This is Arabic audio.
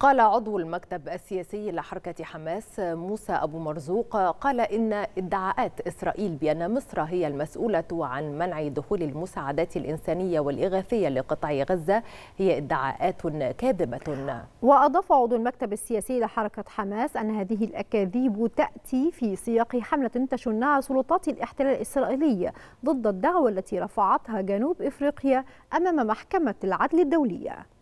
قال عضو المكتب السياسي لحركة حماس موسى أبو مرزوق قال إن ادعاءات إسرائيل بأن مصر هي المسؤولة عن منع دخول المساعدات الإنسانية والإغاثية لقطاع غزة هي ادعاءات كاذبة وأضاف عضو المكتب السياسي لحركة حماس أن هذه الأكاذيب تأتي في سياق حملة تشنها سلطات الاحتلال الإسرائيلي ضد الدعوة التي رفعتها جنوب إفريقيا أمام محكمة العدل الدولية